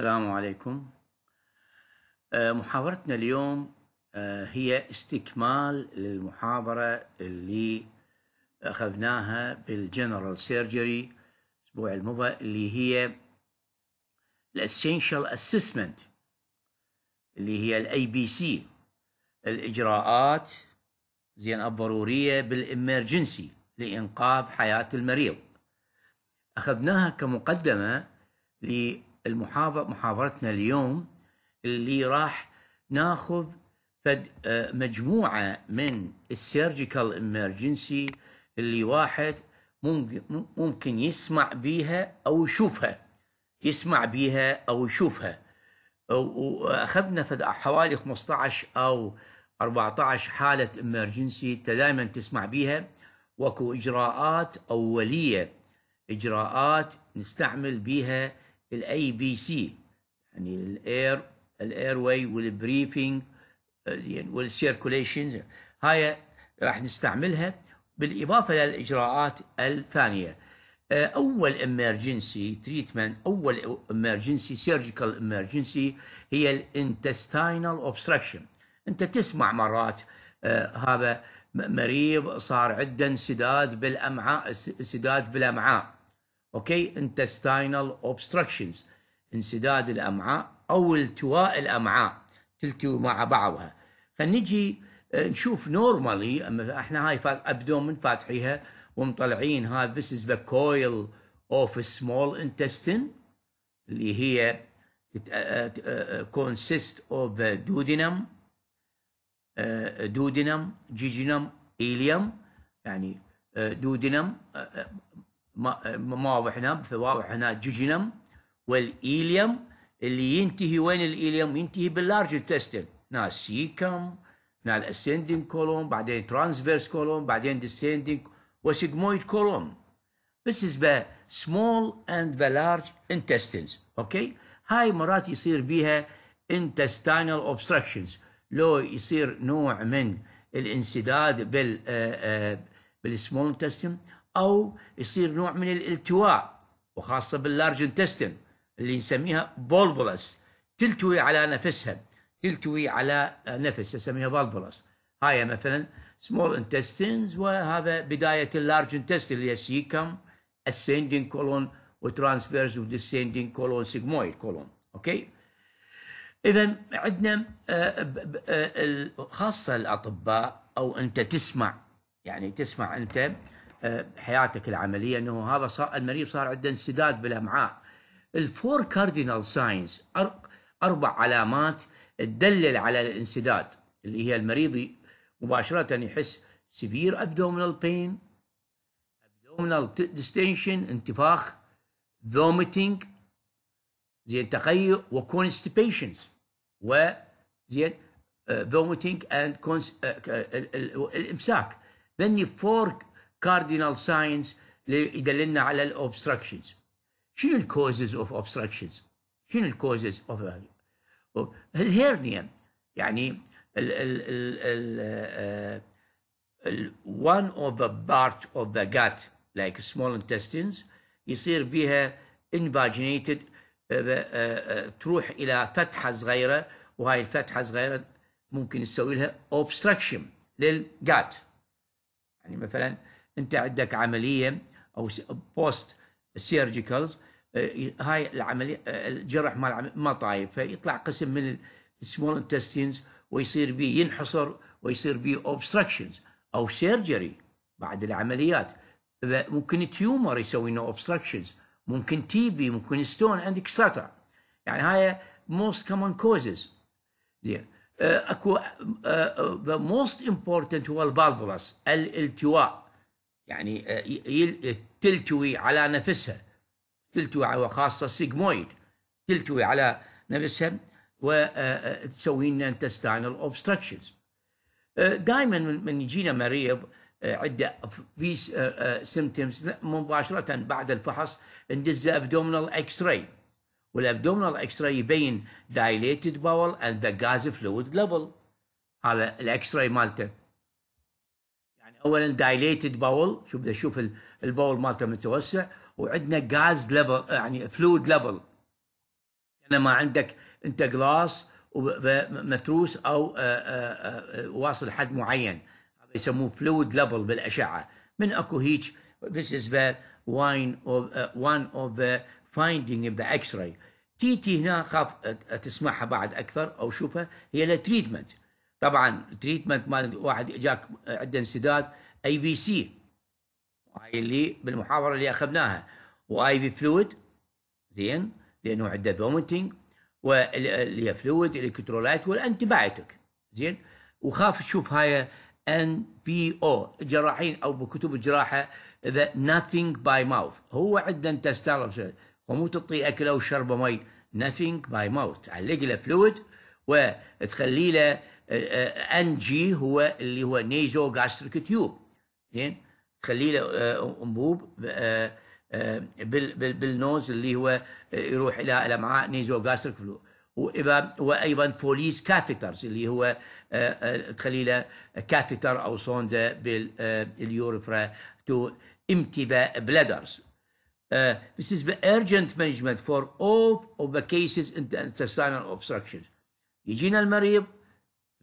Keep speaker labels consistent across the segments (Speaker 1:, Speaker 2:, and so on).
Speaker 1: السلام عليكم آه، محاضرتنا اليوم آه، هي استكمال للمحاضرة اللي أخذناها بالجنرال سيرجري الأسبوع المضى اللي هي الاسينشال اسسمنت اللي هي الاي بي سي الإجراءات زين الضرورية بالإمرجنسي لإنقاذ حياة المريض أخذناها كمقدمة المحاضرة محاضرتنا اليوم اللي راح ناخذ فد آه، مجموعة من السيرجيكال امرجنسي اللي واحد ممكن ممكن يسمع بيها او يشوفها يسمع بيها او يشوفها واخذنا فد حوالي 15 او 14 حالة امرجنسي انت دائما تسمع بيها واكو اجراءات اولية اجراءات نستعمل بيها الاي بي سي يعني الاير الاير واي والبريفنج آه، يعني والسيركوليشن هاي راح نستعملها بالاضافه للاجراءات الثانيه آه، اول امرجنسي تريتمنت اول امرجنسي سيرجيكال امرجنسي هي الانتستينال اوبستراكشن انت تسمع مرات آه، هذا مريض صار عنده انسداد بالامعاء انسداد بالامعاء اوكي intestinal obstructions انسداد الامعاء او التواء الامعاء تلتوي مع بعضها فنجي آه، نشوف نورمالي اما احنا هاي ابدومن فاتحيها ومطلعين هاي this is the coil of a small intestine اللي هي آه، آه، consist of the duodenum duodenum jejunum ileum يعني duodenum مواضحنا هنا جوجينم والايليوم اللي ينتهي وين الايليوم ينتهي باللارج انتستين نا سيكم نا اسندنج كولوم بعدين ترانسفيرس كولوم بعدين ديسندنج وسيجمويد كولوم بس از ذا سمول اند ذا لارج intestines اوكي هاي مرات يصير بيها إنتستينال اوبستراكشنز لو يصير نوع من الانسداد بال آه، آه، بالسمول إنتستين او يصير نوع من الالتواء وخاصه باللارج انتستن اللي نسميها فولفولس تلتوي على نفسها تلتوي على نفس نسميها فولفولس هاي مثلا سمول انتستينز وهذا بدايه اللارج انتستين اللي هي سيكم اسيندين كولون وترانسفيرس وديسندين كولون سيجمويد كولون اوكي اذا عندنا آه، آه، خاصه الاطباء او انت تسمع يعني تسمع انت آه، حياتك العملية أنه هذا صار المريض صار عنده انسداد بالأمعاء الفور كاردينال ساينز أربع علامات تدلل على الانسداد اللي هي المريض مباشرة يحس سيفير أبدومينال بين أبدومينال ديستنشن انتفاخ فوميتنج زين تقيؤ وكونستيبيشنز و زين فوميتنج آه، اند آه، الامساك ذني فور كاردينال ساينز يدللنا على الاوبستراكشنز شنو الكوزز اوف اوبستراكشنز شنو الكوزز اوف الهيرنيا يعني ال ال ال ال one of the part of the gut like small intestines يصير بها invaginated تروح الى فتحه صغيره وهاي الفتحه الصغيره ممكن تسوي لها obstruction للجات يعني مثلا انت عندك عمليه او بوست سيرجيكالز اه، هاي العمليه اه، الجرح ما ما طايب فيطلع قسم من السمول انتستينز ويصير به ينحصر ويصير به اوبستراكشنز او سيرجري بعد العمليات ممكن تيومر يسوي له اوبستراكشنز ممكن تي بي ممكن ستون عندك سطع يعني هاي موست كومن كوزز زين اه، اكو ذا موست امبورتنت هو البالفولاس الالتواء يعني آه، تلتوي على نفسها تلتوي وخاصه سيجمويد تلتوي على نفسها وتسوي آه، آه، لنا انتستاينال اوبستركشنز دائما من يجينا مريض عنده في سيمتومز مباشره بعد الفحص ندز ابدومينال اكس راي والابدومينال اكس راي يبين دايليتد باول اند ذا جاز فلويد ليفل هذا الاكس راي مالته اولا دايليتد باول شوف بدي اشوف الباول مالته متوسع وعندنا غاز ليفل يعني فلويد ليفل لما عندك انت جلاس متروس او آه، آه، آه، واصل حد معين هذا يسموه فلويد ليفل بالاشعه من اكو هيك this is the واين of uh, one of the finding in the x-ray تي تي هنا خاف تسمعها بعد اكثر او شوفها هي لتريتمنت طبعا تريتمنت مال واحد جاك عنده انسداد اي في سي هاي اللي بالمحاضره اللي اخذناها واي في فلويد زين لانه عنده فومتنج واللي هي فلويد الكترولايت والانتبايوتيك زين وخاف تشوف هاي ان بي او جراحين او بكتب الجراحه اذا nothing باي ماوث هو عنده انتستال ومو تعطيه اكله وشربه مي nothing باي ماوث علق له فلويد وتخلي له ان جي هو اللي هو نيزو جاستريك تيوب زين تخلي له آه، انبوب آه، آه، بالنوز اللي هو يروح الى الامعاء نيزو جاستريك فلو وايضا فوليس كافيترز اللي هو تخلي له كافيتر او صونده باليورفرا تو امتي the this is the urgent management for all of the cases in the intestinal obstruction. يجينا المريض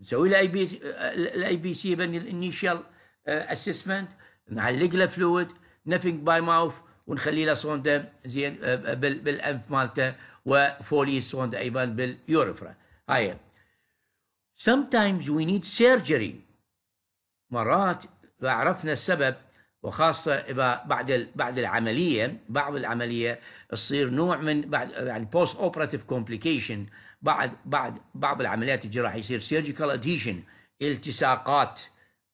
Speaker 1: نسوي الاي بي الاي بي سي الانيشال اسسمنت آه، نعلق له فلويد نفنج باي ماوث ونخلي له صونده زين آه، آه، بالانف مالته وفولي صونده ايضا باليورفرا هاي تايمز وي نيد سيرجري مرات عرفنا السبب وخاصه اذا بعد بعد العمليه بعض العمليه تصير نوع من بعد يعني بوست اوبراتيف كومبليكيشن بعد بعد بعض العمليات الجراحيه يصير سيرجيكال اديشن التصاقات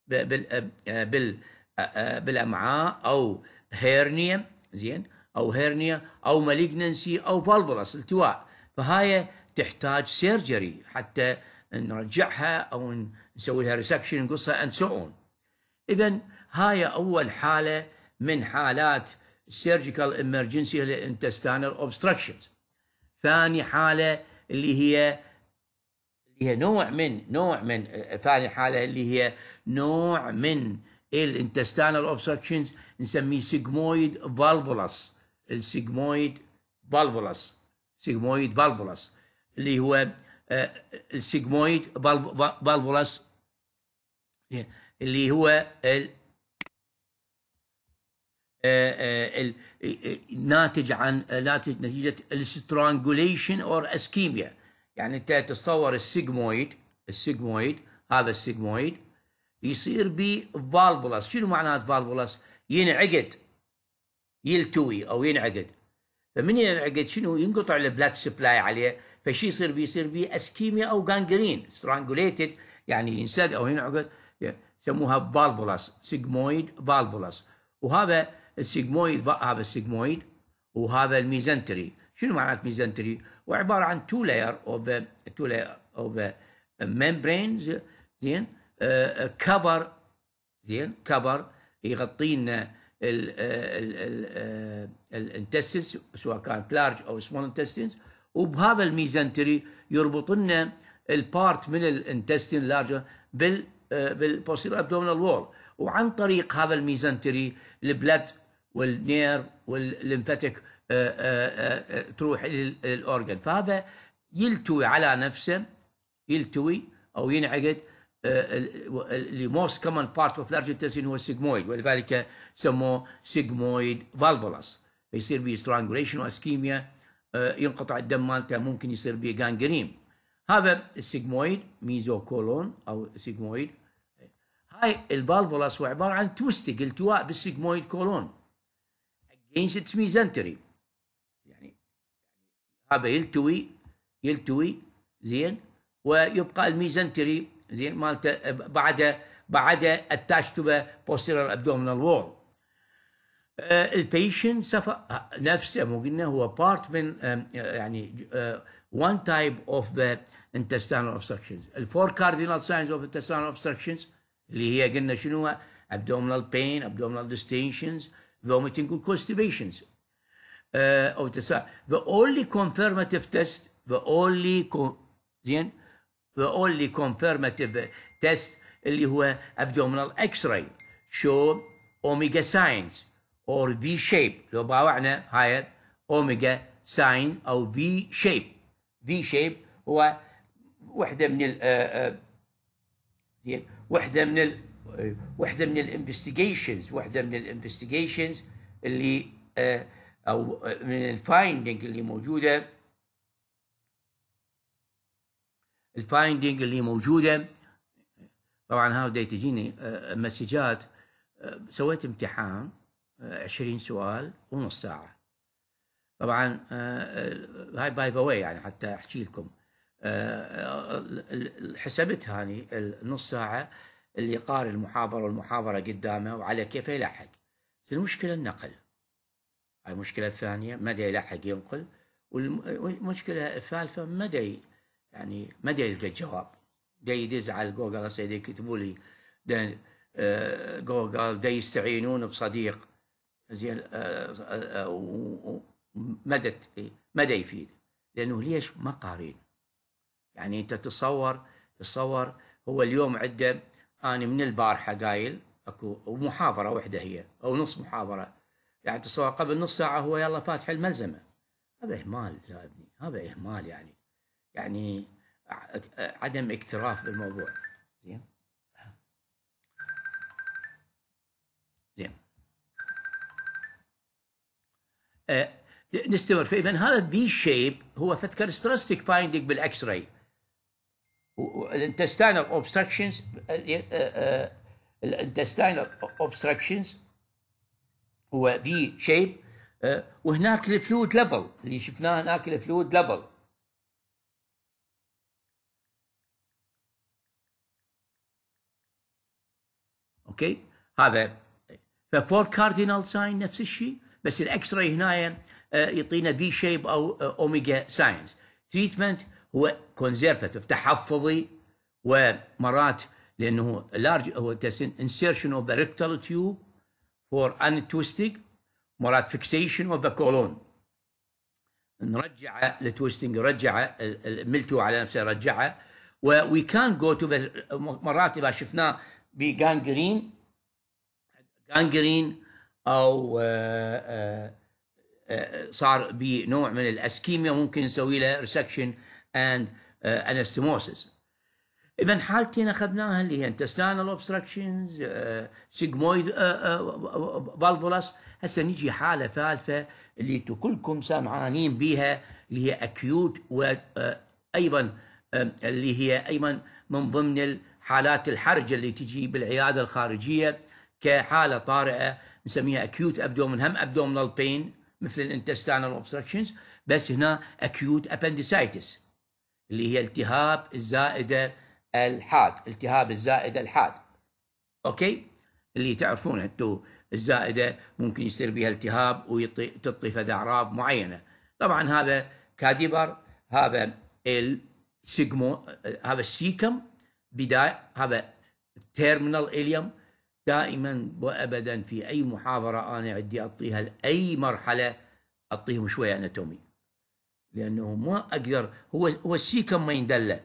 Speaker 1: بال آه، آه، آه، بالامعاء او هيرنيا زين او هيرنيا او مالجنسي او فالفولس التواء فهاي تحتاج سيرجري حتى نرجعها او نسوي لها ريسكشن نقصها اند سو اون اذا هاي اول حاله من حالات سيرجيكال امرجنسي الانتستانال اوبستراكشنز ثاني حاله اللي هي اللي هي نوع من نوع من ثاني آه، حاله اللي هي نوع من الانتستانال اوبستركشنز نسميه سيجمويد فالفولس السيجمويد فالفولس سيجمويد فالفولس اللي هو آه، السيجمويد فالفولس اللي هو ال آه، ناتج عن آه، ناتج نتيجه السترانجوليشن اور اسكيميا يعني انت تتصور السيجمويد السيجمويد هذا السيجمويد يصير فالفولاس شنو معنات فالفولاس؟ ينعقد يلتوي او ينعقد فمن ينعقد شنو ينقطع البلاد سبلاي عليه فشي يصير بيصير يصير بيه اسكيميا او جانجرين سترانجوليتد يعني ينسد او ينعقد يسموها فالفولاس سيجمويد فالفولاس وهذا السيجمويد بقى هذا السيجمويد وهذا الميزنتري شنو معنات ميزنتري هو عباره عن تو لاير اوف تو لاير اوف ميمبرينز زين كفر آه، آه، زين كفر يغطي لنا الانتستنس سواء كانت لارج او سمول انتستنس وبهذا الميزنتري يربط لنا البارت من الانتستين لارج بال بالبوستيريور ابدومينال وول وعن طريق هذا الميزنتري البلد والنير والليمفاتيك آه، آه، آه، تروح للاورجن فهذا يلتوي على نفسه يلتوي او ينعقد اللي موست كومن بارت اوف انتستين هو السيجمويد ولذلك سموه سيجمويد فالفولاس فيصير به سترانجوليشن واسكيميا ينقطع الدم مالته ممكن يصير به جانجرين هذا السيجمويد ميزو كولون او سيجمويد هاي الفالفولاس هو عباره عن توستيك التواء بالسيجمويد كولون جينز تسميه يعني هذا يلتوي يلتوي زين ويبقى الميزنتري زين مالته بعد بعد التاشتبه بوستيرال ابدومينال وول آه، البيشن سفر نفسه مو قلنا هو بارت من آه، يعني وان تايب اوف ذا انتستانال اوبستركشنز الفور كاردينال ساينز اوف انتستانال اوبستركشنز اللي هي قلنا شنو ابدومينال بين ابدومينال distensions vomiting and constipations. Uh, أو the only confirmative test the only then the only confirmative test اللي هو abdominal x-ray show omega signs or V shape لو باوعنا هاي omega sign أو V shape V shape هو وحدة من ال uh, uh, وحدة من ال واحده من الانفستيجيشنز واحده من الانفستيجيشنز اللي آه، او آه، من الفايندنج اللي موجوده الفايندنج اللي موجوده طبعا هذا تجيني آه، مسجات سويت امتحان 20 سؤال ونص ساعه طبعا هاي باي ذا واي يعني حتى احكي لكم حسبتها يعني نص ساعه اللي يقارن المحاضرة والمحاضرة قدامه وعلى كيف يلحق المشكلة النقل المشكلة الثانية مدى يلحق ينقل والمشكلة الثالثة مدى يعني مدى يلقى الجواب دا يدز على جوجل سيدي يكتبوا لي دا آه، جوجل دا يستعينون بصديق زين آه، آه، مدى مدى يفيد لانه ليش ما قارين يعني انت تصور تصور هو اليوم عنده أنا من البارحة قايل أكو محاضرة وحدة هي أو نص محاضرة يعني تصور قبل نص ساعة هو يلا فاتح الملزمة هذا إهمال يا ابني هذا إهمال يعني يعني عدم اكتراف بالموضوع زين زين أه نستمر فاذا هذا الدي شيب هو فتكر سترستيك فايندينج بالاكس راي الانتستينال اوبستراكشنز الانتستينال اوبستراكشنز هو في شيب وهناك الفلويد ليفل اللي شفناه هناك الفلويد ليفل اوكي هذا فور كاردينال ساين نفس الشيء بس الاكس راي هنا uh, يعطينا في شيب او اوميجا ساينز تريتمنت هو كونزرفتيف تحفظي ومرات لانه لارج هو انسيرشن اوف ذا ريكتال تيوب فور ان تويستنج مرات فيكسيشن اوف ذا كولون نرجعه لتويستنج نرجعه ملتو على نفسه رجعه وي كان جو تو مرات اذا شفناه بجانجرين جانجرين او آه، آه، آه، صار بنوع من الاسكيميا ممكن نسوي له ريسكشن and uh, anastomosis. اذا حالتين اخذناها اللي هي intestinal obstructions uh, sigmoid uh, uh, valvulus هسه نيجي حاله ثالثه اللي انتم كلكم سامعانين بها اللي هي acute وايضا uh، um، اللي هي ايضا من ضمن الحالات الحرجه اللي تجي بالعياده الخارجيه كحاله طارئه نسميها acute abdomen هم abdominal pain مثل intestinal obstructions بس هنا acute appendicitis اللي هي التهاب الزائده الحاد التهاب الزائده الحاد اوكي اللي تعرفون انتم الزائده ممكن يصير بها التهاب وتطي فد اعراض معينه طبعا هذا كاديبر هذا السيجمو هذا السيكم بدايه هذا تيرمينال اليوم دائما وابدا في اي محاضره انا عندي اعطيها لاي مرحله اعطيهم شويه اناتومي لانه ما اقدر هو هو السي كم ما يندله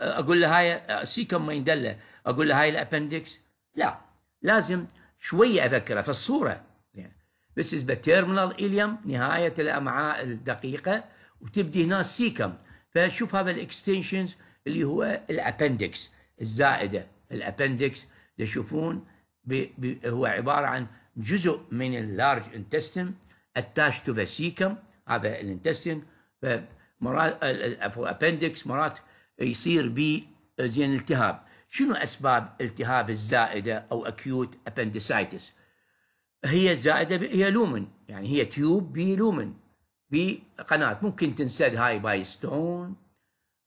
Speaker 1: اقول له هاي سي كم ما يندله اقول له هاي الابندكس لا لازم شويه اذكره في الصوره يعني This is the terminal ileum نهاية الأمعاء الدقيقة وتبدي هنا سيكم فشوف هذا الاكستنشنز اللي هو الابندكس الزائدة الابندكس تشوفون هو عبارة عن جزء من اللارج انتستن اتاش تو ذا سيكم هذا الانتستين فمرات عفوا ابندكس مرات يصير ب زين التهاب شنو اسباب التهاب الزائده او اكيوت ابندسايتس هي زائده هي لومن يعني هي تيوب بي لومن بقناه ممكن تنسد هاي باي ستون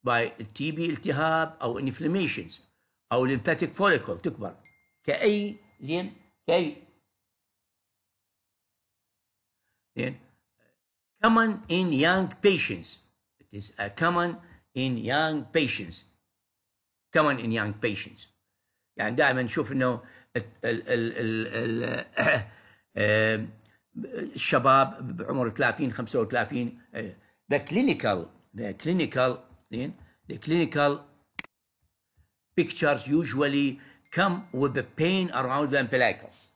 Speaker 1: باي التي بي التهاب او انفلاميشنز او ليمفاتيك فوليكل تكبر كاي زين كاي زين common in young patients. It is common in young patients. common in young patients. يعني دائما نشوف انه ال ال ال ال الشباب بعمر 30 35 the clinical the clinical the clinical pictures usually come with the pain around the umbilicus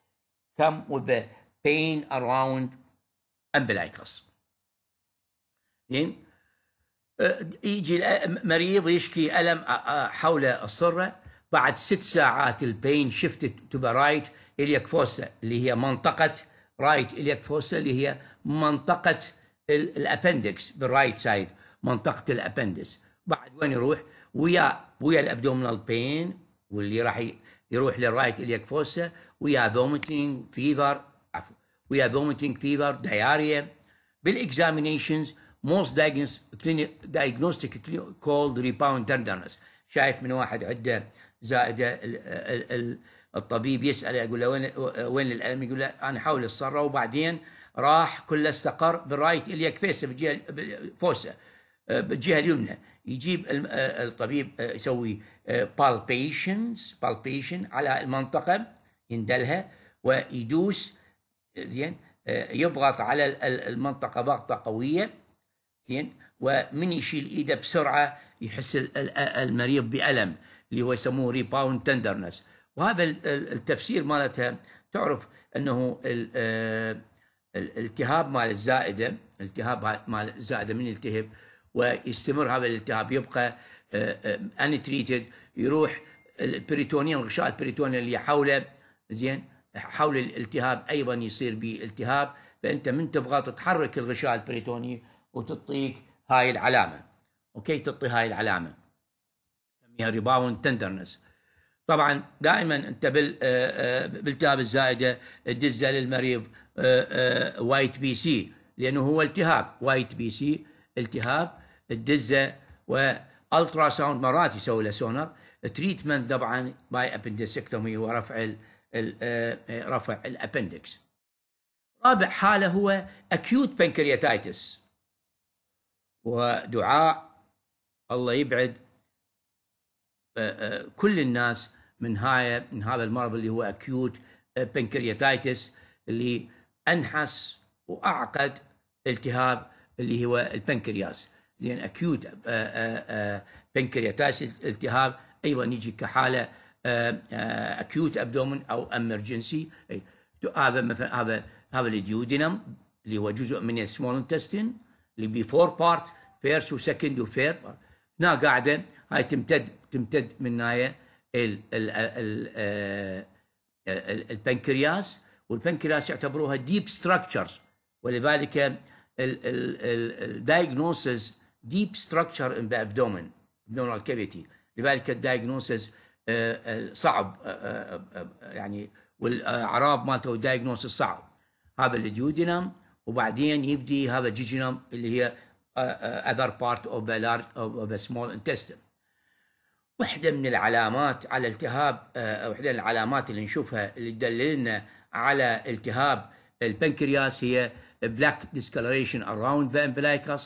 Speaker 1: come with the pain around umbilicus زين أه، يجي مريض يشكي الم حول الصره بعد ست ساعات البين شفت تبقى رايت اليكفوسا اللي هي منطقه رايت اليكفوسا اللي هي منطقه الابندكس بالرايت سايد منطقه الابندس بعد وين يروح ويا ويا الابدومينال بين واللي راح يروح للرايت اليكفوسا ويا فيفر عفوا ويا فيفر دياريا بالاكزامينيشنز most diagnostic called rebound tenderness شايف من واحد عنده زائده الطبيب يسال يقول له وين وين الالم يقول له انا حاول الصره وبعدين راح كله استقر بالرايت اليك فيس بالجهه فوسه آه، بالجهه اليمنى يجيب آه، الطبيب آه، يسوي بالبيشنز بالبيشن على المنطقه يندلها ويدوس زين يضغط على المنطقه ضغطه قويه زين ومن يشيل ايده بسرعه يحس المريض بالم اللي هو يسموه ريباوند تندرنس وهذا التفسير مالتها تعرف انه آه، الالتهاب مال الزائده التهاب مال الزائده من يلتهب ويستمر هذا الالتهاب يبقى ان آه، تريتد آه، يروح البريتونيوم غشاء البريتونيوم اللي حوله زين حول الالتهاب ايضا يصير بالتهاب فانت من تضغط تحرك الغشاء البريتونيوم وتعطيك هاي العلامه اوكي تعطي هاي العلامه نسميها ريباوند تندرنس طبعا دائما انت بال آه، آه، بالتهاب الزائده تدزه للمريض آه، وايت بي سي لانه هو التهاب وايت بي سي التهاب تدزه والترا ساوند مرات يسوي له سونار تريتمنت طبعا باي ابندسكتومي ورفع رفع الابندكس رابع حاله هو اكيوت بنكرياتيتس ودعاء الله يبعد آه، آه، كل الناس من هاي من هذا المرض اللي هو اكيوت بنكرياتيتس اللي انحس واعقد التهاب اللي هو البنكرياس زين اكيوت آه، بنكرياتيتس التهاب ايضا يجي كحاله اكيوت ابدومن او امرجنسي هذا مثلا هذا هذا الديودينم اللي هو جزء من السمول انتستين اللي بفور بارت فيرست وسكند وفير هنا قاعده هاي تمتد تمتد من هاي البنكرياس والبنكرياس يعتبروها ديب ستراكشر ولذلك الدايجنوسز ديب ستراكشر ان ذا ابدومن ابدومينال كافيتي لذلك الدايجنوسز آه، آه، صعب آه، يعني والاعراب مالته الدايجنوسز صعب هذا الديودينم وبعدين يبدي هذا جيجينوم اللي هي اذر بارت اوف of اوف سمول intestine واحده من العلامات على التهاب آه، وحده من العلامات اللي نشوفها اللي تدللنا على التهاب البنكرياس هي بلاك discoloration around the umbilicus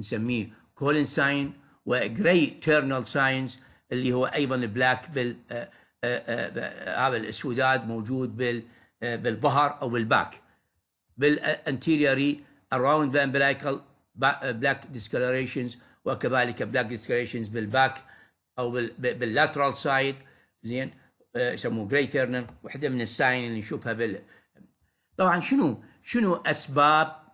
Speaker 1: نسميه كولين ساين gray تيرنال ساينز اللي هو ايضا بلاك بال آه، آه، هذا الاسوداد موجود بال بالظهر او بالباك بالانتيريوري around the umbilical black discolorations وكذلك black discolorations بالباك او باللاترال سايد زين آه، يسموه جري تيرنر وحده من الساين اللي نشوفها بال طبعا شنو شنو اسباب آه،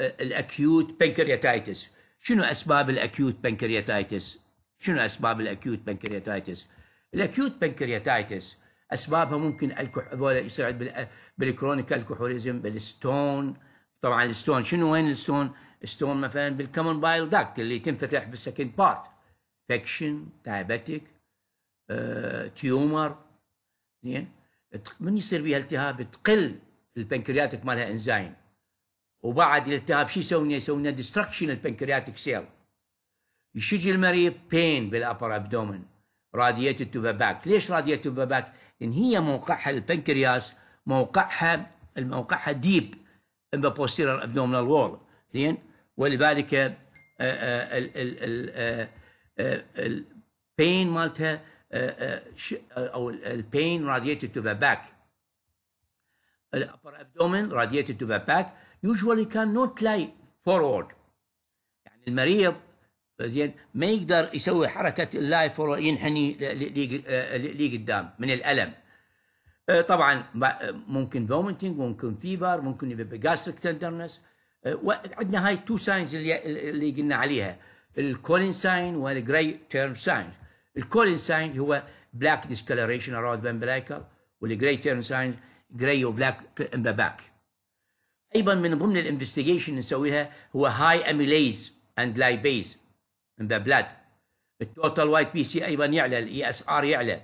Speaker 1: آه، الاكيوت بنكرياتايتس شنو اسباب الاكيوت بنكرياتايتس شنو اسباب الاكيوت بنكرياتايتس الاكيوت بنكرياتايتس اسبابها ممكن الكحول هذول يصير بالكرونيك الكحوليزم بالستون طبعا الستون شنو وين الستون؟ ستون مثلا بالكمون بايل داكت اللي تنفتح بالسكند بارت فكشن دايبتيك تيومر زين من يصير بها التهاب تقل البنكرياتك مالها انزيم وبعد الالتهاب شو يسوون؟ يسوون ديستركشن البنكرياتك سيل يشجي المريض بين بالابر ابدومن راديات التوباباك ليش راديات التوباباك لان هي موقعها البنكرياس موقعها موقعها ديب ان ذا posterior ابدومينال وول زين ولذلك آه، آه، ال البين آه، مالتها او البين راديات التوباباك الابر ابدومين راديات التوباباك يوجوالي كان نوت لاي فورورد يعني المريض زين ما يقدر يسوي حركه اللايف ينحني لقدام من الالم أه، طبعا ممكن فومنتنج ممكن فيفر ممكن يبقى جاستريك أه، تندرنس وعندنا هاي تو ساينز اللي, اللي قلنا عليها الكولين ساين والجري تيرم ساين الكولين ساين هو بلاك ديسكلريشن اراوند بامبلايكال والجري تيرم ساين جري وبلاك ان ذا باك ايضا من ضمن الانفستيجيشن نسويها هو هاي اميليز اند لايبيز من ذا بلاد التوتال وايت بي سي ايضا يعلى الاي اس e ار يعلى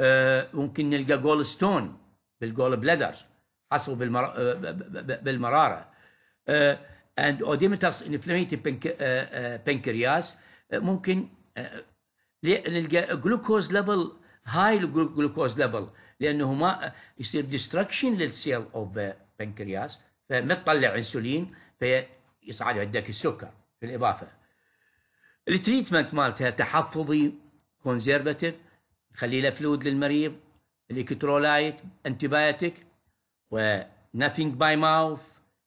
Speaker 1: أه ممكن نلقى جول ستون بالجول بلادر حصل بالمر... آه، بالمراره اند اوديمتاس انفلاميتد بنكرياس ممكن آه، نلقى جلوكوز ليفل هاي جلوكوز ليفل لانه ما آه، يصير ديستركشن للسيل اوف بنكرياس فما تطلع انسولين فيصعد عندك السكر بالاضافه التريتمنت مالتها تحفظي كونزرفاتيف خلي له فلود للمريض الكترولايت انتبايتك ونثينج باي ماوث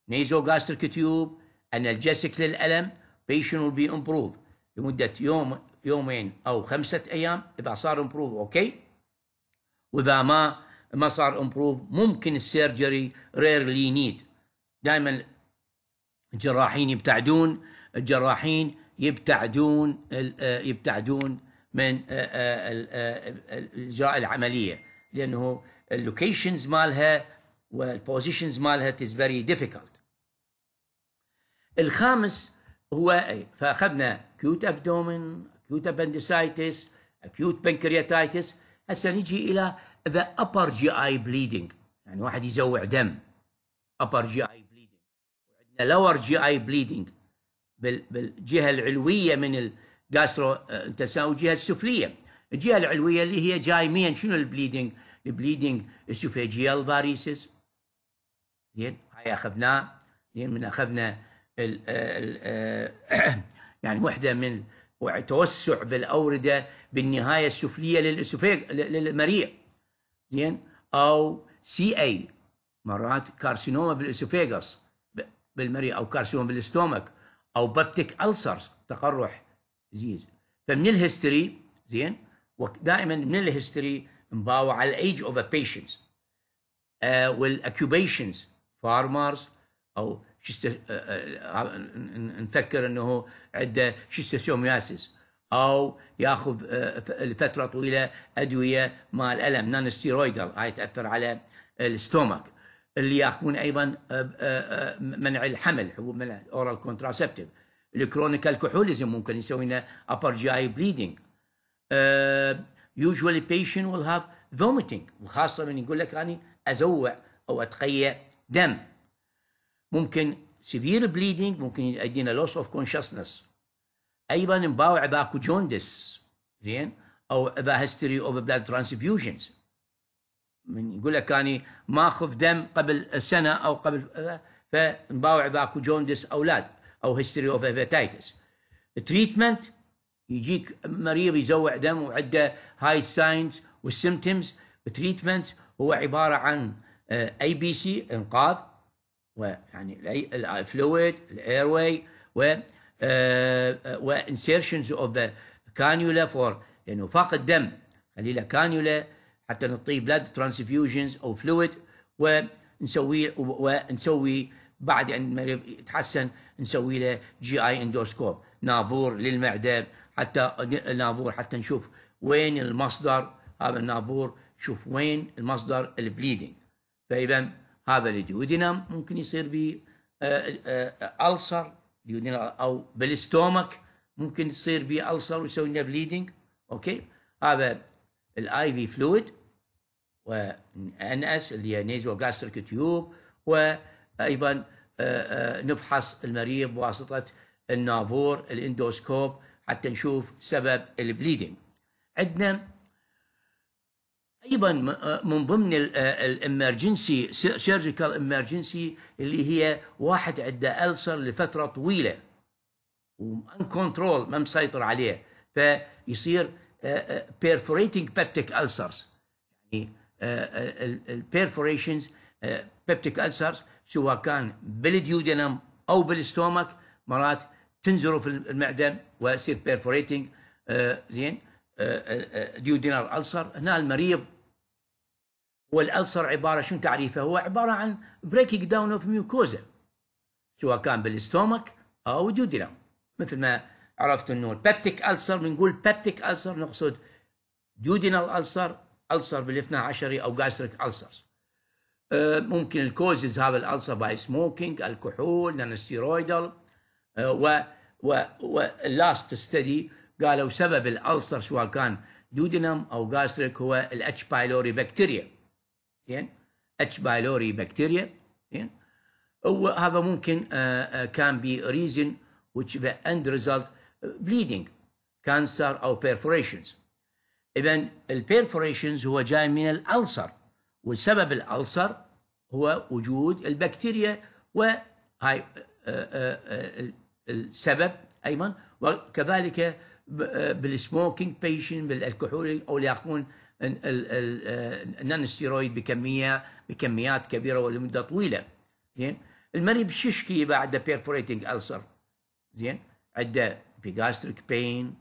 Speaker 1: نيزو جاستريك تيوب انالجيسك للالم بيشن will be improved لمده يوم يومين او خمسه ايام اذا صار امبروف اوكي واذا ما ما صار امبروف ممكن السيرجري ريرلي نيد دائما الجراحين يبتعدون الجراحين يبتعدون آه، يبتعدون من آه، آه، اجراء العمليه لانه اللوكيشنز مالها والبوزيشنز مالها از فيري ديفيكولت الخامس هو إيه، فاخذنا كيوت ابدومين كيوت ابندسايتس اكيوت بنكرياتايتس هسه نجي الى ذا upper GI bleeding يعني واحد يزوع دم upper GI bleeding لور lower GI bleeding بالجهه العلويه من الجاسترو آه، انتسان والجهه السفليه الجهه العلويه اللي هي جاي من شنو البليدنج البليدنج اسوفيجيال فاريسز زين هاي اخذناه زين من اخذنا ال الـ آه، يعني وحده من توسع بالاورده بالنهايه السفليه للاسوفيج للمريء زين او سي اي مرات كارسينوما بالاسوفيجاس بالمريء او كارسينوما بالاستومك او بابتيك ألسر تقرح ديزيز فمن الهيستوري زين ودائما من الهيستوري نباوع على الايج اوف بيشنتس والاكيوبيشنز فارمرز او شست... آه، آه، آه، نفكر انه عنده شيستوسومياسيس او ياخذ لفتره طويله ادويه مال الم نون ستيرويدال هاي تاثر على الستومك اللي ياخذون ايضا آه، آه، آه، منع الحمل حبوب من الاورال كونتراسبتيف الكرونيكال كحوليزم ممكن يسوي لنا upper اي بليدنج يوجوالي بيشن ويل هاف فوميتنج وخاصة من يقول لك اني أزوع أو أتقيأ دم ممكن سيفير بليدنج ممكن يؤدينا لوس اوف كونشسنس أيضا نباوع باكو جوندس زين أو هيستوري history of blood transfusions من يقول لك اني ما خف دم قبل سنه او قبل فنباوع باكو جوندس اولاد او هيستري اوف هيباتيتس تريتمنت يجيك مريض يزوع دم وعنده هاي ساينز والسيمتومز تريتمنت هو عباره عن اي بي سي انقاذ ويعني الفلويد الاير واي و وانسيرشنز اوف ذا كانيولا فور لانه فاقد دم خلي له كانيولا حتى نعطيه بلاد ترانسفيوجنز او فلويد ونسوي ونسوي بعد ان المريض يتحسن نسوي له جي اي اندوسكوب نافور للمعده حتى نافور حتى نشوف وين المصدر هذا النافور شوف وين المصدر البليدنج فاذا هذا الديودينم ممكن يصير به آه، آه، ألسر او بالستومك ممكن يصير به ألسر ويسوي لنا بليدنج اوكي هذا الاي في فلويد ونأنأس اللي هي نيزو جاستريك تيوب وأيضا آه، آه، نفحص المريض بواسطة النافور الاندوسكوب حتى نشوف سبب البليدنج عندنا ايضا آه، من ضمن الامرجنسي سيرجيكال امرجنسي اللي هي واحد عنده السر لفتره طويله وان كنترول ما مسيطر عليه فيصير بيرفوريتنج بيبتيك السرز يعني البيرفوريشنز بيبتيك ألسرز سواء كان بالديودينم أو بالستومك مرات تنزلوا في المعدة ويصير بيرفوريتنج آه، زين ديودينال آه، ألسر آه، هنا المريض والألسر عبارة شنو تعريفه هو عبارة عن بريكنج داون اوف ميوكوزا سواء كان بالستومك أو ديودينم مثل ما عرفت انه البيبتيك ألسر بنقول بيبتيك ألسر نقصد ديودينال ألسر الصر بالاثنى أه، عشري أو جاستريك ألسر ممكن الكوزز هذا الألسر باي سموكينج الكحول ستيرويدال أه، و و واللاست ستدي قالوا سبب الألسر سواء كان دودنم أو جاستريك هو الاتش بايلوري بكتيريا زين اتش بايلوري بكتيريا زين وهذا ممكن أه، كان بي ريزن which the end result bleeding cancer او perforations اذا البيرفوريشنز هو جاي من الالسر والسبب الالسر هو وجود البكتيريا وهاي آه، آه، آه، السبب ايضا وكذلك بالسموكينج بيشن بالكحول او ياخذون النان ستيرويد بكميه بكميات كبيره ولمده طويله زين المريض شيشكي بعد بيرفوريتنج ألسر زين عنده في جاستريك بين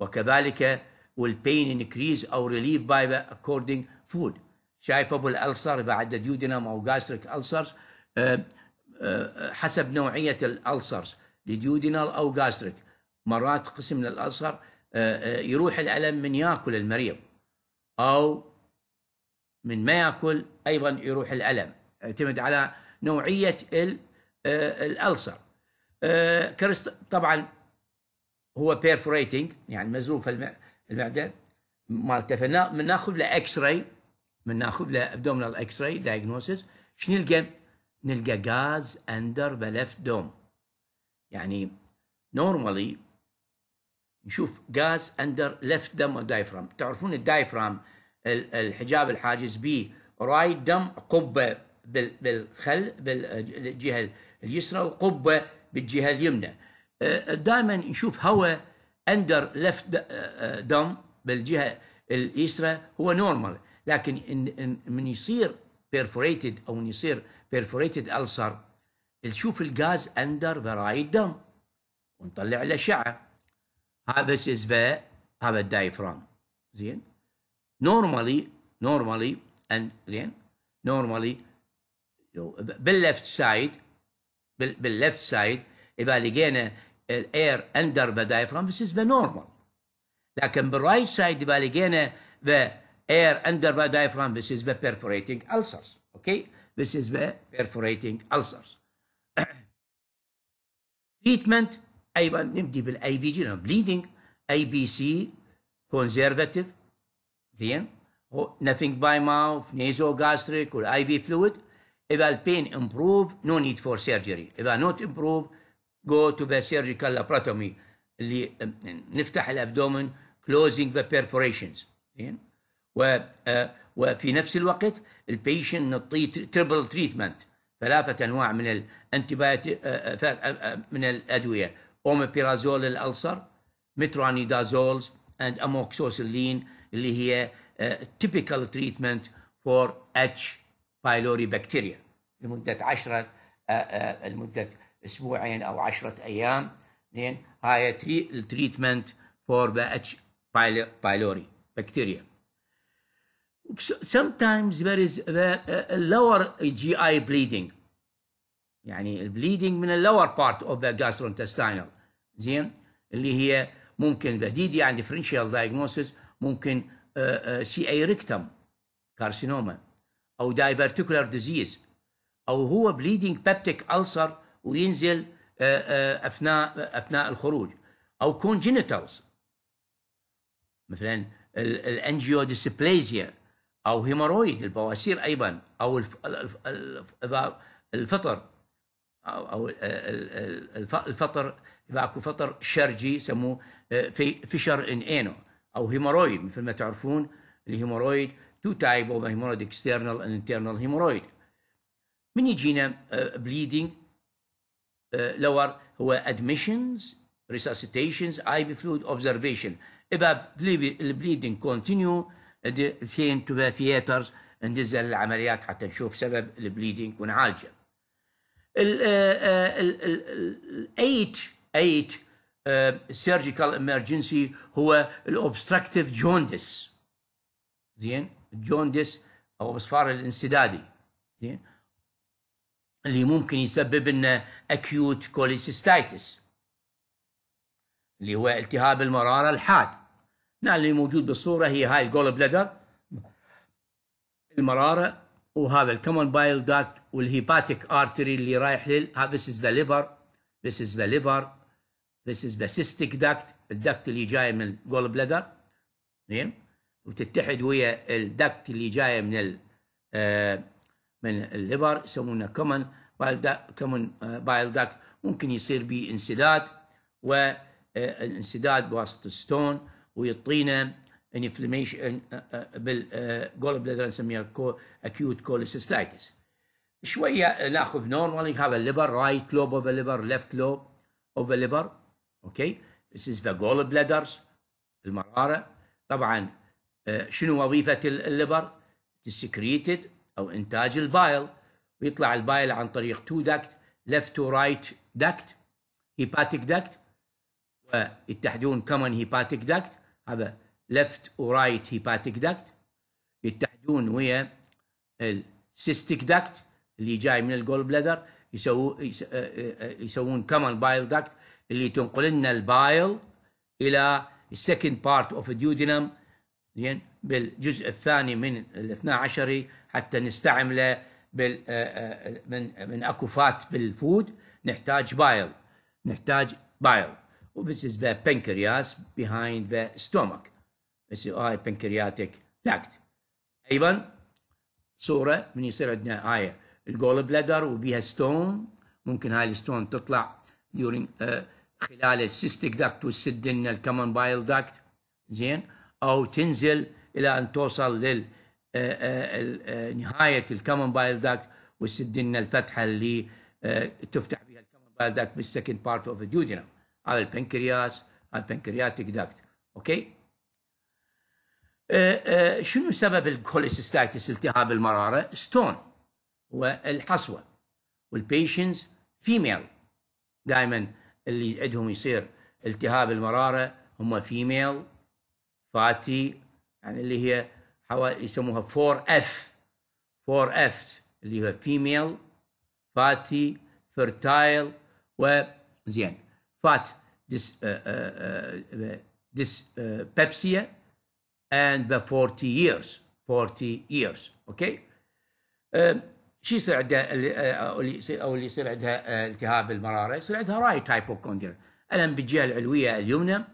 Speaker 1: وكذلك والبين انكريز او ريليف باي اكوردنج فود شايف ابو الالسر بعد ديودينم او جاستريك السرز آه، آه، حسب نوعيه الالسرز لديودينال او جاستريك مرات قسم من الالسر آه، يروح الالم من ياكل المريض او من ما ياكل ايضا يروح الالم يعتمد على نوعيه الالسر طبعا هو بيرفوريتنج يعني مزروف المعده مالته فناخذ له اكس راي من ناخذ له ابدومينال اكس راي دايجنوسيس شنو نلقى؟ نلقى غاز اندر ذا ليفت دوم يعني نورمالي نشوف غاز اندر ليفت دم دايفرام تعرفون الدايفرام الحجاب الحاجز بي رايت دم قبه بالخل بالجهه اليسرى وقبه بالجهه اليمنى أه، دائما نشوف هواء اندر ليفت دم بالجهه اليسرى هو نورمال لكن إن إن من يصير بيرفوريتد او من يصير بيرفوريتد السر تشوف الغاز اندر براعي الدم ونطلع الاشعه هذا سيز the هذا الدايفرام زين نورمالي نورمالي and زين نورمالي بالليفت سايد بالليفت سايد اذا لقينا air under the diaphragm, this is the normal. لكن on the right side, the the air under the diaphragm, this is the perforating ulcers. Okay, this is the perforating ulcers. Treatment ايضا نبدي بالاي بي جي bleeding اي conservative then oh, nothing by mouth naso-gastric, or IV fluid if the pain improve no need for surgery if not improve go to the surgical laparotomy اللي نفتح الابدومن closing the perforations و آه، وفي نفس الوقت البيشن نعطيه تربل تريتمنت ثلاثة أنواع من الانتبايوتيك آه، آه، من الأدوية أوميبيرازول الالسر مترانيدازول اند أموكسوسيلين اللي هي تيبيكال تريتمنت فور اتش بايلوري بكتيريا لمدة 10 لمدة اسبوعين او 10 ايام زين هاي تري التريتمنت فور ذا اتش بايلوري بكتيريا sometimes there is the lower GI bleeding يعني البليدنج من اللور بارت اوف ذا جاسترونتستاينال زين اللي هي ممكن بديدي عن ديفرنشال دايجنوسيس ممكن سي اي ريكتم كارسينوما او دايفرتيكولار ديزيز او هو بليدنج بابتيك ألسر وينزل آه، آه، اثناء اثناء الخروج او كونجينيتالز مثلا الانجيو ديسبليزيا او هيمورويد البواسير ايضا او الفطر او الفطر اذا اكو فطر شرجي يسموه آه، فيشر ان اينو او هيمورويد مثل ما تعرفون الهيمورويد تو تايب اوف هيمورويد اكسترنال اند انترنال هيمورويد من يجينا بليدنج آه، lower هو admissions resuscitations IV fluid observation إذا bleeding continue uh, send to the theaters ندزل العمليات حتى نشوف سبب البليدنج ونعالجه ال آه، آه، ال 8 8 سيرجيكال امرجنسي هو الاوبستراكتيف جوندس زين الجوندس او اصفار الانسدادي زين اللي ممكن يسبب لنا اكيوت كوليسيستايتس اللي هو التهاب المراره الحاد هنا نعم، اللي موجود بالصوره هي هاي الجول بلدر المراره وهذا الكومن بايل داكت والهيباتيك ارتري اللي رايح لل this is the liver this is the liver this is the cystic duct الدكت اللي جاي من الجول بلدر زين وتتحد ويا الدكت اللي جاي من ال آه، من الليفر يسمونه كومن كومن بايل داك ممكن يصير به انسداد وانسداد آه، بواسطه ستون ويعطينا انفلاميشن بالجول بلدر نسميها اكيوت كوليسيستايتس شويه ناخذ نورمال هذا الليبر رايت لوب اوف الليبر ليفت لوب اوف الليبر اوكي This از ذا جول بلدرز المرارة طبعا آه، شنو وظيفة الليبر؟ تسكريتد او انتاج البايل ويطلع البايل عن طريق تو داكت ليفت تو رايت داكت هيباتيك داكت ويتحدون كومن هيباتيك داكت هذا ليفت ورايت هيباتيك داكت يتحدون ويا السيستيك داكت اللي جاي من الجول بلادر يسووا يسوون كمان بايل داكت اللي تنقل لنا البايل الى السكند بارت اوف ديودينم زين بالجزء الثاني من الاثنى عشر حتى نستعمله بال آه، آه، من من اكو فات بالفود نحتاج بايل نحتاج بايل وذيس از ذا بنكرياس بيهايند ذا ستومك This is بنكرياتيك pancreatic ايضا صوره من يصير عندنا هاي الجول بلادر وبيها ستون ممكن هاي الستون تطلع during uh, خلال السيستيك داكت والسد الكمان بايل داكت زين او تنزل الى ان توصل لل آه، آه، آه، نهايه الكمن بايل داكت وتسد لنا الفتحه اللي تفتح بها الكومن بايل داكت بالسكند بارت اوف الديودينم على البنكرياس على البنكرياتيك داكت اوكي شنو سبب الكوليسيستايتس التهاب المراره ستون والحصوه والبيشنز فيميل دائما اللي عندهم يصير التهاب المراره هم فيميل فاتي يعني اللي هي حوالي يسموها 4 f 4 f اللي هو فيميل فاتي فيرتايل وزين فات ديس آه، آه، آه، ديس بيبسيا and the 40 years 40 years اوكي okay? شو يصير عندها او اللي يصير عندها التهاب المراره يصير عندها رايت هايبوكوندريا الم بالجهه العلويه اليمنى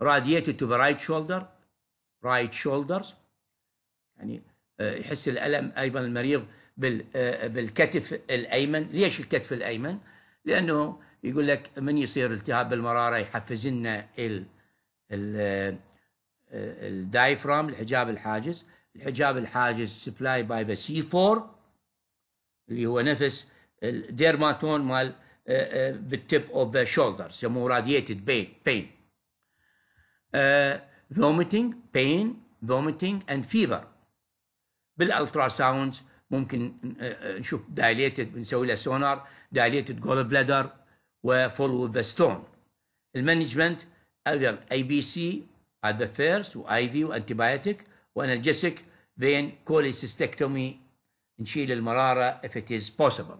Speaker 1: radiated to the right shoulder right شولدر يعني آه، يحس الالم ايضا المريض آه، بالكتف الايمن ليش الكتف الايمن لانه يقول لك من يصير التهاب بالمراره يحفز لنا ال الدايفرام آه، الحجاب الحاجز الحجاب الحاجز سبلاي باي ذا سي 4 اللي هو نفس الديرماتون مال بالتيب اوف ذا شولدرز يسموه راديتد بين آه، vomiting pain vomiting and fever بالالترا ساوند ممكن آه، آه، نشوف دايليتد بنسوي له سونار دايليتد جول بلادر وفول وذ ستون المانجمنت ايضا اي بي سي ذا فيرست واي في وانتي بايوتيك وانالجيسيك بين كوليسيستكتومي نشيل المراره if it is possible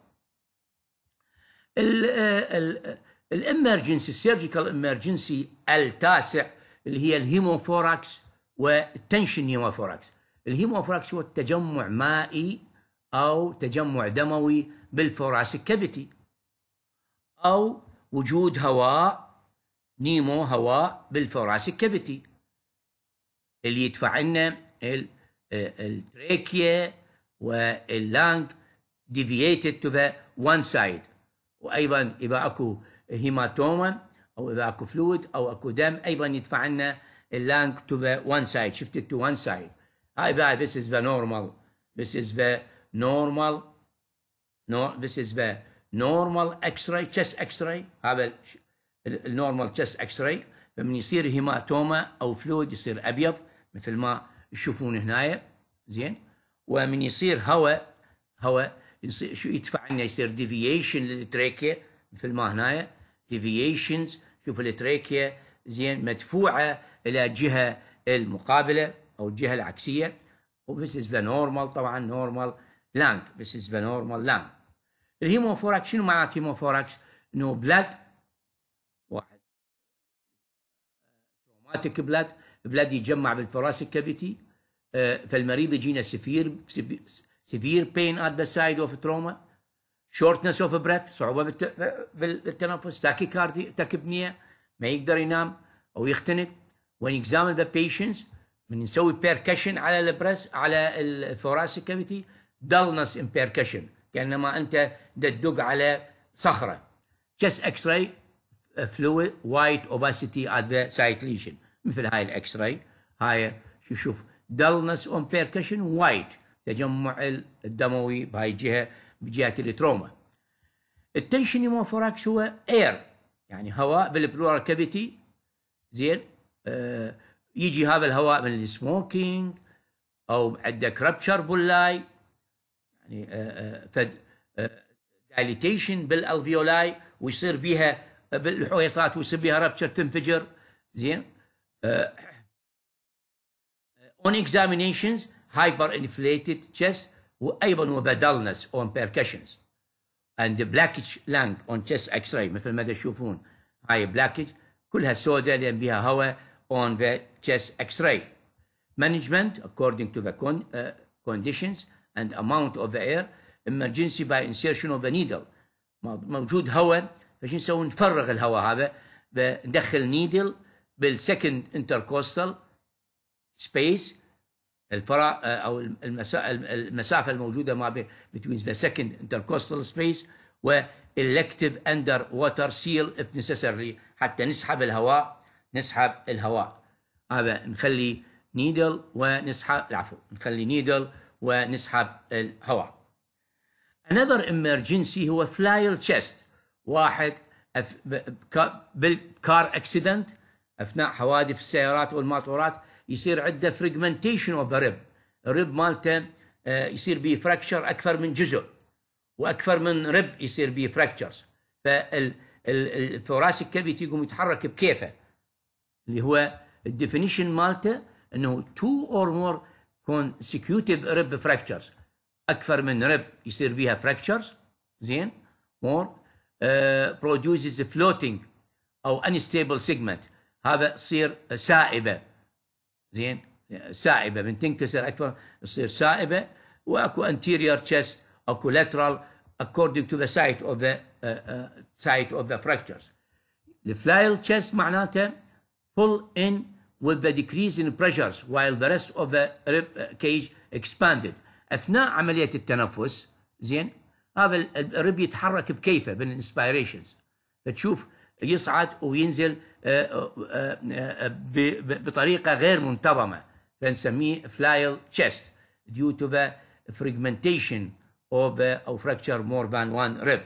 Speaker 1: الامرجنسي السيرجيكال امرجنسي التاسع اللي هي الهيموفوراكس والتنشن هيموفوراكس الهيموفوراكس هو التجمع مائي أو تجمع دموي بالفوراس كافيتي أو وجود هواء نيمو هواء بالفوراس كافيتي اللي يدفع لنا التريكيا واللانج ديفييتد تو ذا وان سايد وايضا اذا اكو هيماتوما او اذا اكو فلويد او اكو دم ايضا يدفع لنا اللانج تو ذا one side شفت to one side هاي ذا this is the normal this is the normal نو this is the normal x-ray chest x-ray هذا النورمال chest x-ray فمن يصير هيماتوما او فلويد يصير ابيض مثل ما تشوفون هنايا زين ومن يصير هواء هواء شو يدفع لنا يصير ديفيشن للتريكيا مثل ما هنايا deviations شوف التراكيا زين مدفوعة إلى الجهة المقابلة أو الجهة العكسية وبس از ذا نورمال طبعا نورمال lung بس از ذا نورمال lung الهيموفوركس شنو معنات هيموفوركس؟ إنه بلاد واحد تروماتيك بلاد بلاد يجمع بالثوراسيك كافيتي فالمريض يجينا سفير سفير بين ات ذا سايد اوف تروما شورتنس اوف بريث صعوبه بالتنفس تاكي تاكي بنيه ما يقدر ينام او يختنق وين اكزامن ذا بيشنس من نسوي بيركشن على البريس على الثوراسيك كافيتي دلنس ان بيركشن كانما انت تدق على صخره chest اكس راي فلويد وايت اوباسيتي ات ذا سايت ليشن مثل هاي الاكس راي هاي شو شوف دلنس اون بيركشن وايت تجمع الدموي بهاي الجهه بجهه التروما التنشن هيموثوراكس هو اير يعني هواء بالبلورال كافيتي زين آه يجي هذا الهواء من السموكينج او عندك ربشر باللاي يعني آه، آه، فد دايليتيشن آه، بالالفيولاي ويصير بيها بالحويصات ويصير بيها ربشر تنفجر زين اون اكزامينيشنز هايبر انفليتد تشست وايضا وبدلنس اون بيركشنز اند بلاكج لانج اون تشيس اكس راي مثل ما تشوفون هاي بلاكج كلها سوداء لان بها هواء اون ذا تشيس اكس راي مانجمنت اكوردنج تو ذا كونديشنز اند اماونت اوف ذا اير the air emergency by insertion of a needle موجود هواء فشو نسوي نفرغ الهواء هذا ندخل نيدل بالسكند انتركوستال سبيس الفرع آه، او المسافه الموجوده ما بين between the second intercostal space والإلكتيف اندر ووتر سيل if necessarily حتى نسحب الهواء نسحب الهواء هذا نخلي نيدل ونسحب العفو نخلي نيدل ونسحب الهواء another emergency هو فلايل تشيست واحد بالكار اكسيدنت اثناء حوادث السيارات والماطورات يصير عنده فريجمنتيشن اوف ريب الريب مالته آه، يصير به فراكشر اكثر من جزء واكثر من ريب يصير به فراكشرز فالثوراسيك كافيتي يقوم يتحرك بكيفه اللي هو الديفينيشن مالته انه تو اور مور كونسكيوتيف ريب فراكشرز اكثر من ريب يصير بها فراكشرز زين مور برودوسز فلوتنج او انستيبل سيجمنت هذا تصير سائبه زين سائبه من تنكسر اكثر تصير سائبه واكو انتيريور تشست اكو لاترال اكوردنج تو ذا سايت اوف ذا سايت اوف ذا فراكتشرز الفلايل تشست معناته بول ان وذ ذا decrease in pressures while the rest of the rib cage expanded اثناء عمليه التنفس زين هذا الريب يتحرك بكيفه بالانسبيريشنز فتشوف يصعد وينزل آه، آه، آه، بطريقه غير منتظمه فنسميه فلايل تشيست ديو تو ذا فريجمنتيشن اوف او فراكشر مور ذان وان ريب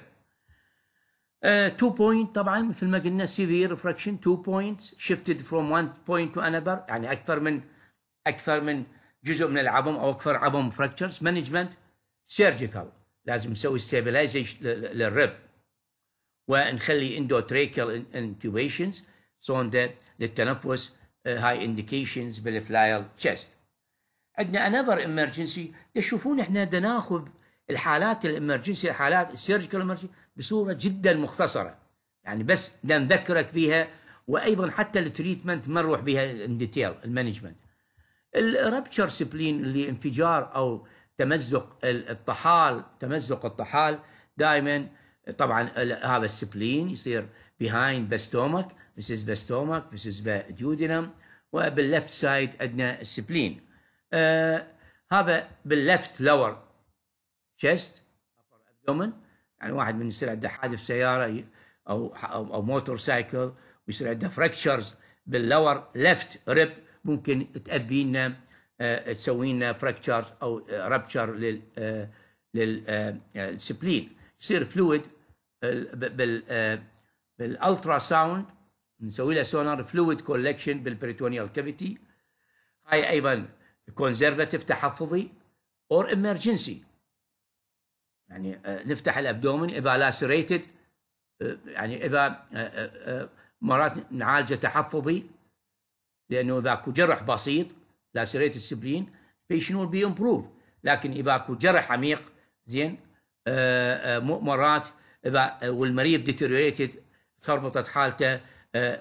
Speaker 1: تو بوينت طبعا مثل ما قلنا سيفير فراكشن تو بوينت شيفتد فروم وان بوينت تو انذر يعني اكثر من اكثر من جزء من العظم او اكثر عظم فراكشرز مانجمنت سيرجيكال لازم نسوي ستابلايزيشن للريب ونخلي اندو اندوتريكال انتوبيشنز صونده للتنفس هاي انديكيشنز بالفلايل تشست عندنا انذر امرجنسي تشوفون احنا بدنا ناخذ الحالات الامرجنسي الحالات السيرجيكال امرجنسي بصوره جدا مختصره يعني بس بدنا نذكرك بها وايضا حتى التريتمنت ما نروح بها ان ديتيل المانجمنت الربتشر سبلين اللي انفجار او تمزق الطحال تمزق الطحال دائما طبعا هذا السبلين يصير behind the stomach this is the stomach this is the duodenum وباللفت سايد عندنا السبلين آه هذا باللفت lower chest abdomen يعني واحد من يصير عنده حادث سياره او او, أو موتور سايكل ويصير عنده فركشرز باللور لفت ريب ممكن تاذي لنا آه، تسوي لنا فراكشرز او رابتشر آه، لل آه، للسبلين يصير فلويد بال آه، بالالترا ساوند نسوي له سونار فلويد كولكشن بالبريتونيال كافيتي هاي ايضا كونزرفاتيف تحفظي اور امرجنسي يعني آه، نفتح الابدومن اذا لاسريتد آه، يعني اذا مرات نعالجه تحفظي لانه اذا اكو جرح بسيط لاسريتد سبلين بيشن ويل بي امبروف لكن اذا اكو جرح عميق زين مرات اذا والمريض ديتيريتد تربطت حالته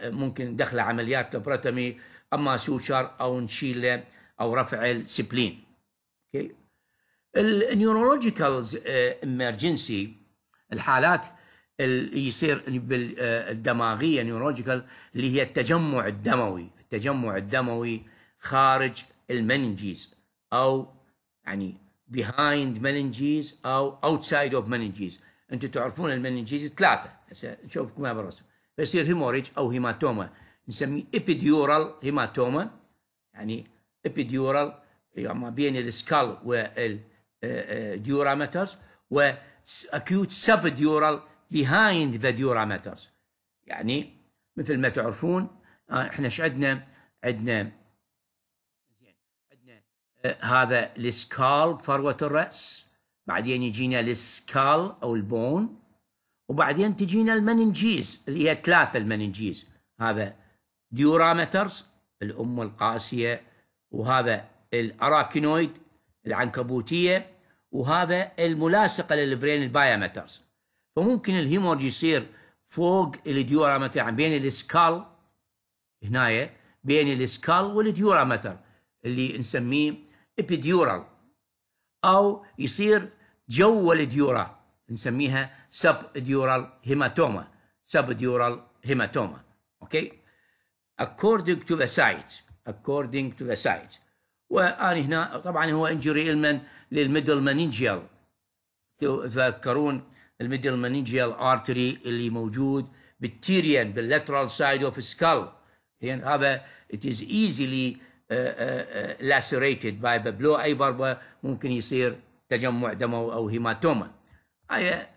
Speaker 1: ممكن ندخله عمليات لبرتمي اما سوشر او نشيله او رفع السبلين اوكي النيورولوجيكال امرجنسي الحالات اللي يصير بالدماغيه نيورولوجيكال اللي هي التجمع الدموي التجمع الدموي خارج المنجيز او يعني بيهايند مننجيز او اوتسايد اوف مننجيز انتم تعرفون المننجيز ثلاثه هسه نشوفكم معي بالرسم فيصير هيموريج او هيماتوما نسميه epidural هيماتوما يعني epidural يعني ما بين السكال والديورامترز واكيوت سبديورال بيهايند ذا ديورامترز يعني مثل ما تعرفون آه، احنا ايش عندنا عندنا هذا السكال فروة الرأس بعدين يجينا السكال أو البون وبعدين تجينا المننجيز اللي هي ثلاثة المننجيز هذا ديورامترز الأم القاسية وهذا الأراكينويد العنكبوتية وهذا الملاصقة للبرين البايامترز فممكن الهيمورج يصير فوق الديورامتر يعني بين السكال هنايا بين السكال والديورامتر اللي نسميه ابيديورال أو يصير جو الديورا نسميها سب ديورال هيماتوما سب ديورال هيماتوما أوكي according to the site according to the site وأنا هنا طبعا هو انجري المن للميدل مانينجيال تذكرون الميدل مانينجيال ارتري اللي موجود بالتيريان باللاترال سايد اوف سكال هذا it is easily لاسيريتد باي ذا بلو اي ضربه ممكن يصير تجمع دموي او هيماتوما هاي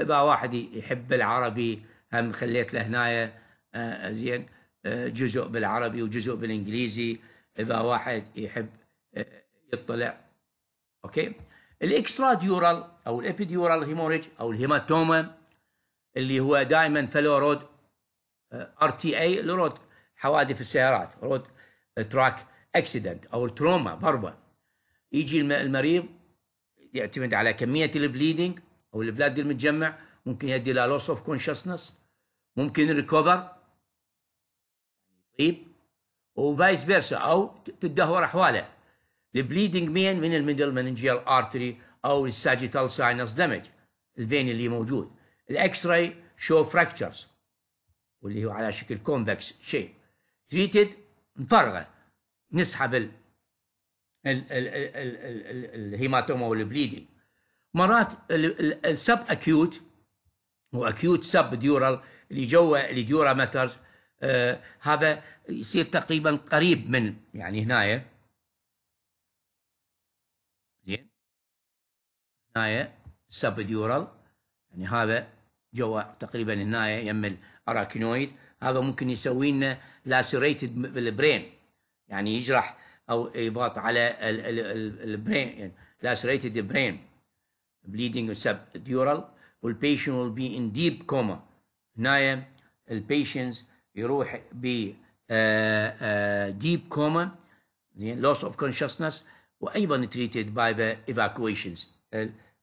Speaker 1: اذا واحد يحب العربي هم خليت له هنايا آه، زين آه، جزء بالعربي وجزء بالانجليزي اذا واحد يحب آه، يطلع اوكي الاكسترا ديورال او الابيديورال هيموريج او الهيماتوما اللي هو دائما فلو رود ار تي اي لرود حوادث السيارات رود تراك اكسيدنت او التروما ضربه يجي المريض يعتمد على كميه البليدنج او البلاد المتجمع ممكن يؤدي الى لوس اوف كونشسنس ممكن ريكوفر طيب وفايس فيرسا او تتدهور احواله البليدنج مين من الميدل منجيال ارتري او الساجيتال ساينس دمج الفين اللي موجود الاكس راي شو فراكتشرز واللي هو على شكل كونفكس شيب تريتد مطرقه نسحب ال ال ال ال ال ال الهيماتوما والبليدنج مرات السب اكيوت واكيوت سب ديورال اللي جوا ديورا متر آه هذا يصير تقريبا قريب من يعني هنايا زين هنايا سب ديورال يعني هذا جوا تقريبا هنايا يم الاراكينويد هذا ممكن يسوي لنا لاسيريتد بالبرين يعني يجرح او يضغط على البرين يعني lacerated the brain bleeding subdural والبيشن will be in deep coma هنايا البيشنز يروح ب ديب كوما لوس اوف كونشسنس وايضا تريتد باي ذا ايفاكويشنز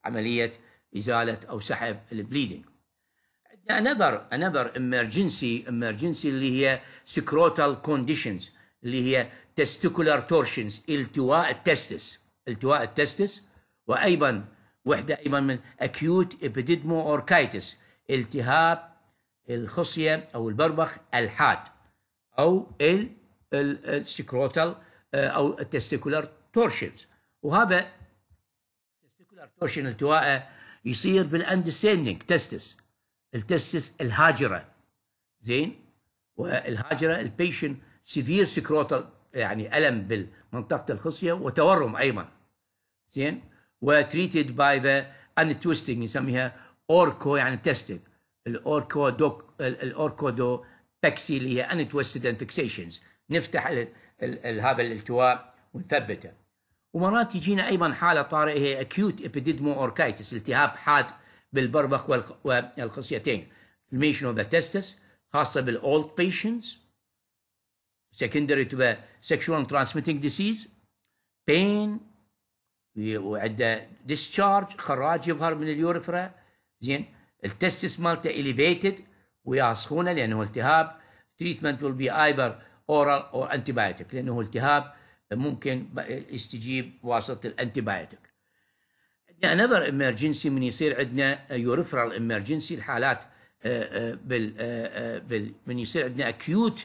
Speaker 1: عمليه ازاله او سحب البليدنج عندنا انذر انذر امرجنسي امرجنسي اللي هي سكروتال كونديشنز اللي هي تستيكولار تورشنز التواء التستس التواء التستس وايضا وحده ايضا من اكيوت ابيديدمو اوركايتس التهاب الخصيه او البربخ الحاد او السكروتال آه، او التستيكولار تورشنز وهذا التستيكولار تورشن التواء يصير بالاندسيندنج تستس التستس الهاجره زين والهاجره البيشن سيفير سكروتال يعني الم بالمنطقه الخصيه وتورم ايضا زين وتريتد باي ذا ان تويستنج نسميها اوركو يعني تيستنج الاوركو دوك الاوركودو باكسي اللي هي ان تويستد انفكسيشنز نفتح هذا الالتواء ونثبته ومرات يجينا ايضا حاله طارئه هي اكيوت ابيديدمو اوركايتس التهاب حاد بالبربق والخصيتين الميشن اوف ذا تستس خاصه بالاولد بيشنتس سكندري تبقى سكشوال ترانسميتنج ديسيز بين وعنده ديسشارج خراج يظهر من اليورفرا زين التستس مالته اليفيتد ويعصخونه لانه التهاب تريتمنت ويل بي ايذر اورال اور انتي بايوتيك لانه التهاب ممكن يستجيب بواسطه الانتي بايوتيك عندنا انذر امرجنسي من يصير عندنا يورفرال امرجنسي الحالات آه، آه، بال آه، بال من يصير عندنا acute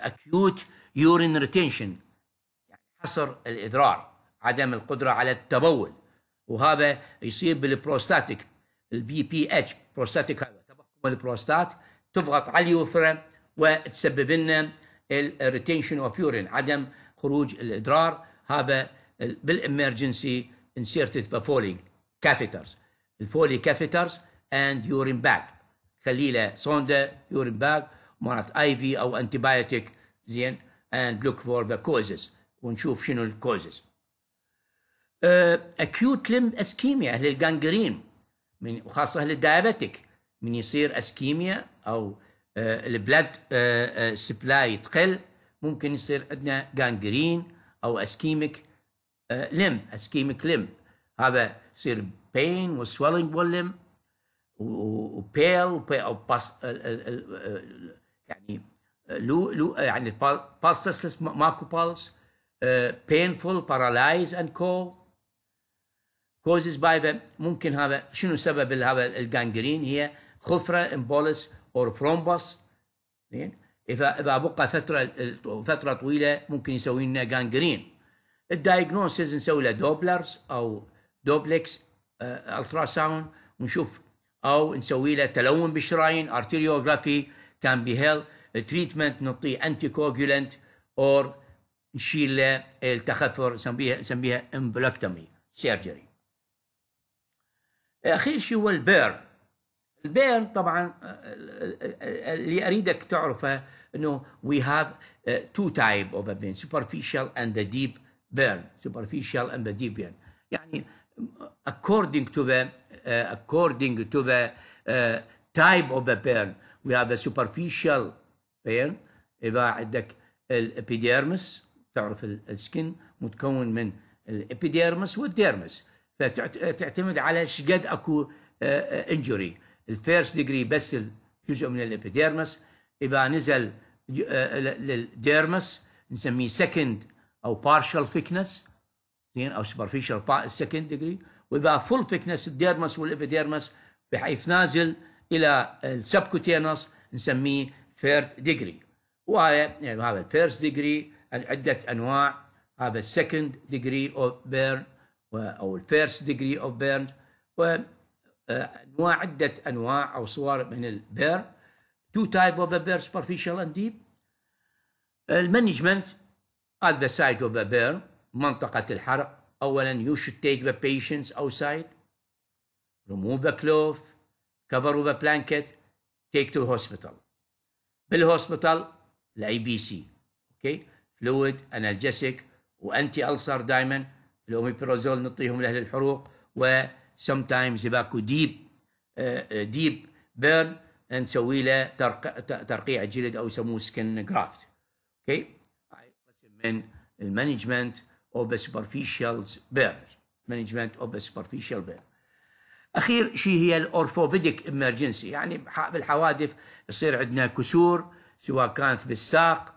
Speaker 1: acute urine retention يعني حصر الإدرار عدم القدرة على التبول وهذا يصير بالبروستاتيك البي بي اتش بروستاتيك هذا تبخم البروستات تضغط على اليوفرا وتسبب لنا الريتنشن اوف يورين عدم خروج الادرار هذا بالامرجنسي انسيرتد فولينج كافيترز الفولي كافيترز اند يورين باك خليله له صونده يورين باك مرض اي في او انتبايوتيك زين اند لوك فور ذا كوزز ونشوف شنو الكوزز اكيوت لم اسكيميا اهل الجانجرين من وخاصه اهل الدايابيتيك من يصير اسكيميا او آه، البلاد آه، سبلاي آه، تقل ممكن يصير عندنا جانجرين او اسكيميك لم اسكيميك لم هذا يصير بين وسويلنج واللم وبيل او باس لو لو يعني بالسس ماكو بالس بارالايز اند كول كوزز باي ذا ممكن هذا شنو سبب هذا الجانجرين هي خفره امبولس اور فرومبوس زين اذا اذا بقى فتره فتره طويله ممكن يسوي لنا جانجرين الدايجنوسيس نسوي له دوبلرز او دوبلكس الترا ساوند ونشوف او نسوي له تلون بالشرايين ارتيريوغرافي كان بي هيلث تريتمنت نعطيه انتي كوجولنت اور نشيل التخفر نسميها نسميها امبلكتومي سيرجري اخير شيء هو البيرن البيرن طبعا اللي اريدك تعرفه انه وي هاف تو تايب اوف بيرن سوبرفيشال اند ذا ديب بيرن سوبرفيشال اند ذا ديب بيرن يعني according to the uh, according to the uh, type of the burn we have a superficial بين اذا عندك الابيديرمس تعرف السكن متكون من الابيديرمس والديرمس فتعتمد على شقد اكو انجري الفيرست ديجري بس جزء من الابيديرمس اذا نزل آه، للديرمس نسميه سكند او بارشال ثيكنس زين او سوبرفيشال سكند ديجري واذا فول ثيكنس الديرمس والابيديرمس بحيث نازل الى السبكوتينس نسميه ثيرد ديجري وهذا يعني هذا الفيرست ديجري يعني عده انواع هذا السكند ديجري اوف بيرن او الفيرست ديجري اوف بيرن وانواع عده انواع او صور من البيرن تو تايب اوف بيرن سوبرفيشال اند ديب المانجمنت ات ذا site اوف the burn منطقة الحرق أولا you should take the patients outside remove the cloth cover with a blanket take to hospital بالهوسبيتال الاي بي سي اوكي فلويد انالجيسيك وانتي السر دائما الاوميبرازول نعطيهم لاهل الحروق و سم تايمز باكو ديب ديب بيرن نسوي له ترقيع الجلد او يسموه سكن جرافت اوكي هاي قسم من المانجمنت اوف سوبرفيشال بيرن مانجمنت اوف سوبرفيشال بيرن اخير شيء هي الاورثوبيديك امرجنسي يعني بالحوادث يصير عندنا كسور سواء كانت بالساق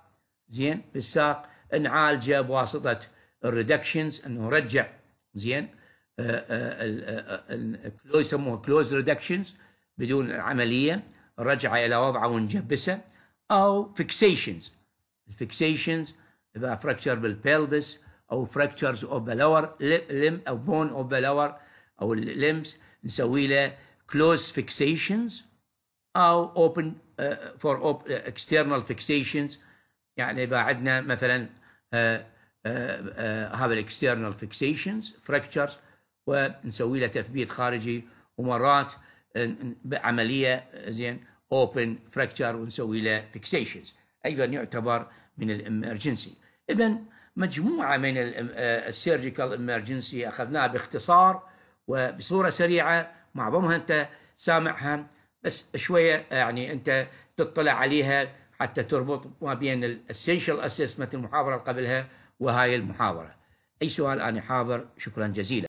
Speaker 1: زين بالساق نعالجه بواسطه الريدكشنز انه نرجع زين آه، آه، آه، يسموها كلوز ريدكشنز بدون عمليه رجعه الى وضعه ونجبسه او فيكسيشنز الفيكسيشنز اذا فراكشر بالبلبس او فراكشرز اوف ذا لور او بون اوف ذا لور او الليمز نسوي له close fixations او open فور آه، آه، external فيكسيشنز يعني إذا عندنا مثلا آه، هذا external فيكسيشنز فركتشرز ونسوي له تثبيت خارجي ومرات بعمليه زين اوبن فركتشر ونسوي له فيكسيشنز ايضا يعتبر من الامرجنسي اذا مجموعه من السيرجيكال امرجنسي اخذناها باختصار وبصورة سريعة معظمها أنت سامعها بس شوية آه، يعني أنت تطلع عليها حتى تربط ما بين الاسينشال اسسمنت المحاضرة اللي قبلها وهاي المحاضرة أي سؤال أنا حاضر شكرا جزيلا